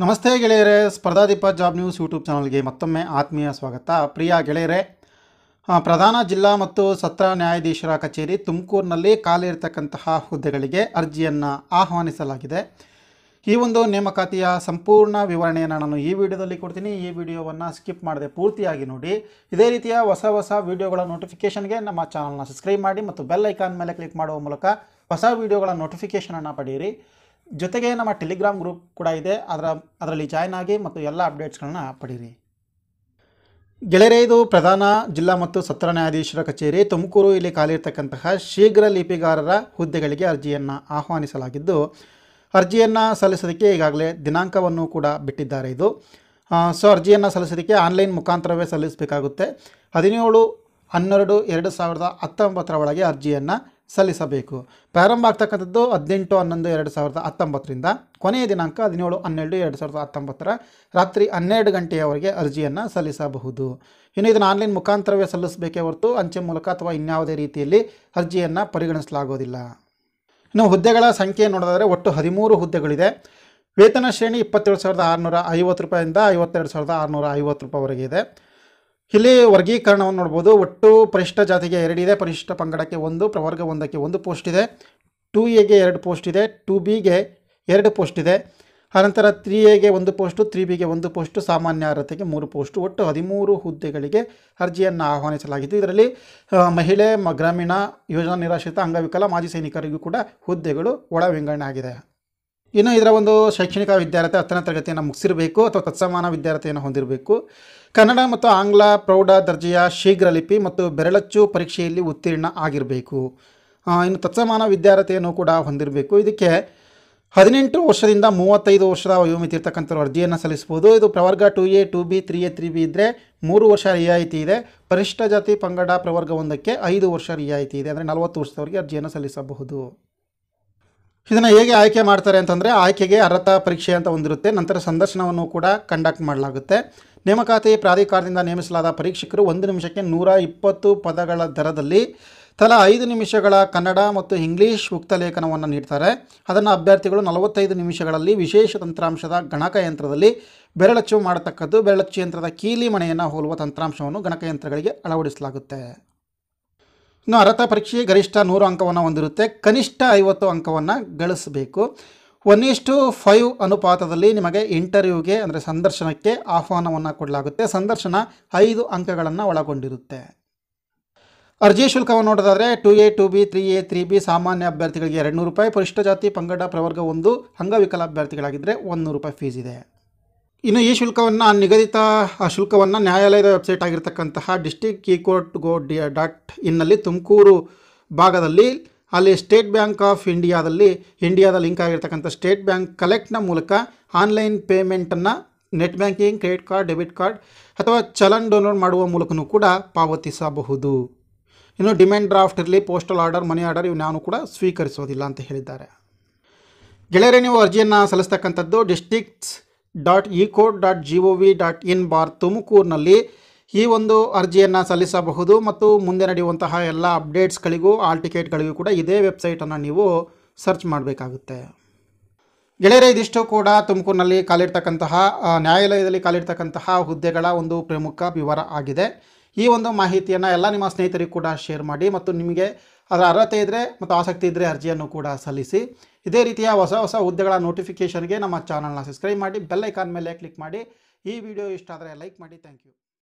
ನಮಸ್ತೆ ಗೆಳೆಯರೆ ಸ್ಪರ್ಧಾದೀಪ job news YouTube ಚಾನಲ್ಗೆ ಮತ್ತೊಮ್ಮೆ ಆತ್ಮೀಯ ಸ್ವಾಗತ ಪ್ರಿಯ ಗೆಳೆಯರೆ ಪ್ರಧಾನ ಜಿಲ್ಲಾ ಮತ್ತು ಸತ್ರ ನ್ಯಾಯಾಧೀಶರ ಕಚೇರಿ ತುಮಕೂರಿನಲ್ಲಿ ಖಾಲಿ ಇರತಕ್ಕಂತಹ ಹುದ್ದೆಗಳಿಗೆ ಅರ್ಜಿಯನ್ನು ಆಹ್ವಾನಿಸಲಾಗಿದೆ ಈ ಒಂದು ನೇಮಕಾತಿಯ ಸಂಪೂರ್ಣ ವಿವರಣೆಯನ್ನು ನಾನು ಈ ವಿಡಿಯೋದಲ್ಲಿ ಕೊಡ್ತೀನಿ ಈ ವಿಡಿಯೋವನ್ನು ಸ್ಕಿಪ್ ಮಾಡದೆ ಪೂರ್ತಿಯಾಗಿ ನೋಡಿ ಇದೇ ರೀತಿಯ ಹೊಸ ಹೊಸ ವಿಡಿಯೋಗಳ ನೋಟಿಫಿಕೇಷನ್ಗೆ ನಮ್ಮ ಚಾನಲ್ನ ಸಬ್ಸ್ಕ್ರೈಬ್ ಮಾಡಿ ಮತ್ತು ಬೆಲ್ ಐಕಾನ್ ಮೇಲೆ ಕ್ಲಿಕ್ ಮಾಡುವ ಮೂಲಕ ಹೊಸ ವಿಡಿಯೋಗಳ ನೋಟಿಫಿಕೇಷನನ್ನು ಪಡೆಯಿರಿ ಜೊತೆಗೆ ನಮ್ಮ ಟೆಲಿಗ್ರಾಮ್ ಗ್ರೂಪ್ ಕೂಡ ಇದೆ ಅದರ ಅದರಲ್ಲಿ ಜಾಯ್ನ್ ಆಗಿ ಮತ್ತು ಎಲ್ಲ ಅಪ್ಡೇಟ್ಸ್ಗಳನ್ನ ಪಡೀರಿ ಗೆಳೆಯರೇ ಇದು ಪ್ರಧಾನ ಜಿಲ್ಲಾ ಮತ್ತು ಸತ್ರ ನ್ಯಾಯಾಧೀಶರ ಕಚೇರಿ ತುಮಕೂರು ಇಲ್ಲಿ ಕಾಲಿರ್ತಕ್ಕಂತಹ ಶೀಘ್ರ ಲಿಪಿಗಾರರ ಹುದ್ದೆಗಳಿಗೆ ಅರ್ಜಿಯನ್ನು ಆಹ್ವಾನಿಸಲಾಗಿದ್ದು ಅರ್ಜಿಯನ್ನು ಸಲ್ಲಿಸೋದಕ್ಕೆ ಈಗಾಗಲೇ ದಿನಾಂಕವನ್ನು ಕೂಡ ಬಿಟ್ಟಿದ್ದಾರೆ ಇದು ಸೊ ಅರ್ಜಿಯನ್ನು ಸಲ್ಲಿಸೋದಕ್ಕೆ ಆನ್ಲೈನ್ ಮುಖಾಂತರವೇ ಸಲ್ಲಿಸಬೇಕಾಗುತ್ತೆ ಹದಿನೇಳು ಹನ್ನೆರಡು ಎರಡು ಸಾವಿರದ ಹತ್ತೊಂಬತ್ತರ ಒಳಗೆ ಅರ್ಜಿಯನ್ನು ಸಲ್ಲಿಸಬೇಕು ಪ್ರಾರಂಭ ಆಗ್ತಕ್ಕಂಥದ್ದು ಹದಿನೆಂಟು ಹನ್ನೊಂದು ಎರಡು ಸಾವಿರದ ಹತ್ತೊಂಬತ್ತರಿಂದ ಕೊನೆಯ ದಿನಾಂಕ ಹದಿನೇಳು ಹನ್ನೆರಡು ಎರಡು ಸಾವಿರದ ಹತ್ತೊಂಬತ್ತರ ರಾತ್ರಿ ಹನ್ನೆರಡು ಗಂಟೆಯವರೆಗೆ ಅರ್ಜಿಯನ್ನು ಸಲ್ಲಿಸಬಹುದು ಇನ್ನು ಇದನ್ನು ಆನ್ಲೈನ್ ಮುಖಾಂತರವೇ ಸಲ್ಲಿಸಬೇಕೇ ಹೊರತು ಅಂಚೆ ಮೂಲಕ ಅಥವಾ ಇನ್ಯಾವುದೇ ರೀತಿಯಲ್ಲಿ ಅರ್ಜಿಯನ್ನು ಪರಿಗಣಿಸಲಾಗೋದಿಲ್ಲ ಇನ್ನು ಹುದ್ದೆಗಳ ಸಂಖ್ಯೆ ನೋಡೋದಾದರೆ ಒಟ್ಟು ಹದಿಮೂರು ಹುದ್ದೆಗಳಿದೆ ವೇತನ ಶ್ರೇಣಿ ಇಪ್ಪತ್ತೇಳು ಸಾವಿರದ ಆರುನೂರ ಐವತ್ತು ರೂಪಾಯಿಂದ ಐವತ್ತೆರಡು ಸಾವಿರದ ಆರುನೂರ ಐವತ್ತು ರೂಪಾಯಿವರೆಗೆ ಇದೆ ಇಲ್ಲಿ ವರ್ಗೀಕರಣವನ್ನು ನೋಡ್ಬೋದು ಒಟ್ಟು ಪರಿಷ್ಠ ಜಾತಿಗೆ ಎರಡಿದೆ ಪರಿಷ್ಠ ಪಂಗಡಕ್ಕೆ ಒಂದು ಪ್ರವರ್ಗ ಒಂದಕ್ಕೆ ಒಂದು ಪೋಸ್ಟ್ ಇದೆ ಟು ಎಗೆ ಎರಡು ಪೋಸ್ಟ್ ಇದೆ ಟು ಬಿಗೆ ಎರಡು ಪೋಸ್ಟ್ ಇದೆ ಆನಂತರ ತ್ರೀ ಎಗೆ ಒಂದು ಪೋಸ್ಟು ತ್ರೀ ಬಿಗೆ ಒಂದು ಪೋಸ್ಟು ಸಾಮಾನ್ಯ ಅರ್ಹತೆಗೆ ಮೂರು ಪೋಸ್ಟು ಒಟ್ಟು ಹದಿಮೂರು ಹುದ್ದೆಗಳಿಗೆ ಅರ್ಜಿಯನ್ನು ಆಹ್ವಾನಿಸಲಾಗಿತ್ತು ಇದರಲ್ಲಿ ಮಹಿಳೆ ಗ್ರಾಮೀಣ ಯೋಜನಾ ನಿರಾಶ್ರಿತ ಅಂಗವಿಕಲ ಮಾಜಿ ಸೈನಿಕರಿಗೂ ಕೂಡ ಹುದ್ದೆಗಳು ಒಳ ಆಗಿದೆ ಇನ್ನು ಇದರ ಒಂದು ಶೈಕ್ಷಣಿಕ ವಿದ್ಯಾರ್ಥಿ ಹತ್ತನೇ ತರಗತಿಯನ್ನು ಮುಗಿಸಿರಬೇಕು ಅಥವಾ ತತ್ಸಮಾನ ವಿದ್ಯಾರ್ಥಿಯನ್ನು ಹೊಂದಿರಬೇಕು ಕನ್ನಡ ಮತ್ತು ಆಂಗ್ಲ ಪ್ರೌಢ ದರ್ಜೆಯ ಶೀಘ್ರ ಲಿಪಿ ಮತ್ತು ಬೆರಳಚ್ಚು ಪರೀಕ್ಷೆಯಲ್ಲಿ ಉತ್ತೀರ್ಣ ಆಗಿರಬೇಕು ಇನ್ನು ತತ್ಸಮಾನ ವಿದ್ಯಾರ್ಥಿಯನ್ನು ಕೂಡ ಹೊಂದಿರಬೇಕು ಇದಕ್ಕೆ ಹದಿನೆಂಟು ವರ್ಷದಿಂದ ಮೂವತ್ತೈದು ವರ್ಷದ ವಯೋಮಿತಿ ಇರ್ತಕ್ಕಂಥವ್ರು ಅರ್ಜಿಯನ್ನು ಸಲ್ಲಿಸ್ಬೋದು ಇದು ಪ್ರವರ್ಗ two A two B three A three B ಇದ್ದರೆ ಮೂರು ವರ್ಷ ರಿಯಾಯಿತಿ ಇದೆ ಪರಿಷ್ಠ ಜಾತಿ ಪಂಗಡ ಪ್ರವರ್ಗ ಒಂದಕ್ಕೆ ಐದು ವರ್ಷ ರಿಯಾಯಿತಿ ಇದೆ ಅಂದರೆ ನಲವತ್ತು ವರ್ಷದವರೆಗೆ ಅರ್ಜಿಯನ್ನು ಸಲ್ಲಿಸಬಹುದು ಇದನ್ನು ಹೇಗೆ ಆಯ್ಕೆ ಮಾಡ್ತಾರೆ ಅಂತಂದರೆ ಆಯ್ಕೆಗೆ ಅರ್ಹತಾ ಪರೀಕ್ಷೆ ಅಂತ ಒಂದಿರುತ್ತೆ ನಂತರ ಸಂದರ್ಶನವನ್ನು ಕೂಡ ಕಂಡಕ್ಟ್ ಮಾಡಲಾಗುತ್ತೆ ನೇಮಕಾತಿ ಪ್ರಾಧಿಕಾರದಿಂದ ನೇಮಿಸಲಾದ ಪರೀಕ್ಷಕರು ಒಂದು ನಿಮಿಷಕ್ಕೆ ನೂರ ಇಪ್ಪತ್ತು ಪದಗಳ ದರದಲ್ಲಿ ತಲಾ ಐದು ನಿಮಿಷಗಳ ಕನ್ನಡ ಮತ್ತು ಇಂಗ್ಲೀಷ್ ಉಕ್ತ ಲೇಖನವನ್ನು ನೀಡ್ತಾರೆ ಅದನ್ನು ಅಭ್ಯರ್ಥಿಗಳು ನಲವತ್ತೈದು ನಿಮಿಷಗಳಲ್ಲಿ ವಿಶೇಷ ತಂತ್ರಾಂಶದ ಗಣಕಯಂತ್ರದಲ್ಲಿ ಬೆರಳಚ್ಚು ಮಾಡತಕ್ಕದ್ದು ಬೆರಳಚ್ಚು ಯಂತ್ರದ ಕೀಲಿ ಮಣೆಯನ್ನು ಹೋಲುವ ತಂತ್ರಾಂಶವನ್ನು ಗಣಕಯಂತ್ರಗಳಿಗೆ ಅಳವಡಿಸಲಾಗುತ್ತೆ ಇನ್ನು ಅರ್ಹತಾ ಪರೀಕ್ಷೆ ಗರಿಷ್ಠ ನೂರು ಅಂಕವನ್ನು ಹೊಂದಿರುತ್ತೆ ಕನಿಷ್ಠ ಐವತ್ತು ಅಂಕವನ್ನು ಗಳಿಸಬೇಕು ಒನ್ ಇಷ್ಟು ಫೈವ್ ಅನುಪಾತದಲ್ಲಿ ನಿಮಗೆ ಇಂಟರ್ವ್ಯೂಗೆ ಅಂದರೆ ಸಂದರ್ಶನಕ್ಕೆ ಆಹ್ವಾನವನ್ನು ಕೊಡಲಾಗುತ್ತೆ ಸಂದರ್ಶನ ಐದು ಅಂಕಗಳನ್ನು ಒಳಗೊಂಡಿರುತ್ತೆ ಅರ್ಜಿ ಶುಲ್ಕವನ್ನು ನೋಡೋದಾದರೆ two A two B three A three B ಸಾಮಾನ್ಯ ಅಭ್ಯರ್ಥಿಗಳಿಗೆ ಎರಡು ನೂರು ರೂಪಾಯಿ ಪರಿಷ್ಠ ಜಾತಿ ಪಂಗಡ ಪ್ರವರ್ಗ ಒಂದು ಅಂಗವಿಕಲ ಅಭ್ಯರ್ಥಿಗಳಾಗಿದ್ದರೆ ಒಂದು ರೂಪಾಯಿ ಫೀಸ್ ಇದೆ ಇನ್ನು ಈ ಶುಲ್ಕವನ್ನು ನಿಗದಿತ ಆ ಶುಲ್ಕವನ್ನು ನ್ಯಾಯಾಲಯದ ವೆಬ್ಸೈಟ್ ಆಗಿರ್ತಕ್ಕಂತಹ ಡಿಸ್ಟಿಕ್ ಕೀ ಕೋರ್ಟ್ ಗೋ ಡಿ ಡಾಟ್ ಇನ್ನಲ್ಲಿ ತುಮಕೂರು ಭಾಗದಲ್ಲಿ ಅಲ್ಲಿ ಸ್ಟೇಟ್ ಬ್ಯಾಂಕ್ ಆಫ್ ಇಂಡಿಯಾದಲ್ಲಿ ಇಂಡಿಯಾದ ಲಿಂಕ್ ಆಗಿರ್ತಕ್ಕಂಥ ಸ್ಟೇಟ್ ಬ್ಯಾಂಕ್ ಕಲೆಕ್ಟ್ನ ಮೂಲಕ ಆನ್ಲೈನ್ ಪೇಮೆಂಟನ್ನು net banking credit card debit card ಅಥವಾ ಚಲನ್ ಡೌನ್ಲೋಡ್ ಮಾಡುವ ಮೂಲಕನೂ ಕೂಡ ಪಾವತಿಸಬಹುದು ಇನ್ನು ಡಿಮ್ಯಾಂಡ್ ಡ್ರಾಫ್ಟ್ ಇರಲಿ ಪೋಸ್ಟಲ್ ಆರ್ಡರ್ ಮನಿ ಆರ್ಡರ್ ಇವು ನಾನು ಕೂಡ ಸ್ವೀಕರಿಸೋದಿಲ್ಲ ಅಂತ ಹೇಳಿದ್ದಾರೆ ಗೆಳೆಯರೇ ನೀವು ಅರ್ಜಿಯನ್ನು ಸಲ್ಲಿಸ್ತಕ್ಕಂಥದ್ದು districts dot e court dot G O V dot in bar ತುಮಕೂರಿನಲ್ಲಿ ಈ ಒಂದು ಅರ್ಜಿಯನ್ನು ಸಲ್ಲಿಸಬಹುದು ಮತ್ತು ಮುಂದೆ ನಡೆಯುವಂತಹ ಎಲ್ಲ ಅಪ್ಡೇಟ್ಸ್ಗಳಿಗೂ ಆಲ್ ಟಿಕೆಟ್ಗಳಿಗೂ ಕೂಡ ಇದೇ ವೆಬ್ಸೈಟನ್ನು ನೀವು ಸರ್ಚ್ ಮಾಡಬೇಕಾಗುತ್ತೆ ಗೆಳೆಯರೇ ಇದಿಷ್ಟು ಕೂಡ ತುಮಕೂರಿನಲ್ಲಿ ಕಾಲಿಡ್ತಕ್ಕಂತಹ ನ್ಯಾಯಾಲಯದಲ್ಲಿ ಕಾಲಿಡ್ತಕ್ಕಂತಹ ಹುದ್ದೆಗಳ ಒಂದು ಪ್ರಮುಖ ವಿವರ ಆಗಿದೆ ಈ ಒಂದು ಮಾಹಿತಿಯನ್ನು ಎಲ್ಲ ನಿಮ್ಮ ಸ್ನೇಹಿತರಿಗೂ ಕೂಡ ಶೇರ್ ಮಾಡಿ ಮತ್ತು ನಿಮಗೆ ಅದರ ಅರ್ಹತೆ ಇದ್ದರೆ ಮತ್ತು ಆಸಕ್ತಿ ಇದ್ದರೆ ಅರ್ಜಿಯನ್ನು ಕೂಡ ಸಲ್ಲಿಸಿ ಇದೇ ರೀತಿಯ ಹೊಸ ಹೊಸ ಹುದ್ದೆಗಳ ನೋಟಿಫಿಕೇಷನ್ಗೆ ನಮ್ಮ ಚಾನಲ್ನ ಸಬ್ಸ್ಕ್ರೈಬ್ ಮಾಡಿ ಬೆಲ್ಲೈಕಾನ್ ಮೇಲೆ ಕ್ಲಿಕ್ ಮಾಡಿ ಈ ವಿಡಿಯೋ ಇಷ್ಟ ಆದರೆ ಲೈಕ್ ಮಾಡಿ ಥ್ಯಾಂಕ್ ಯು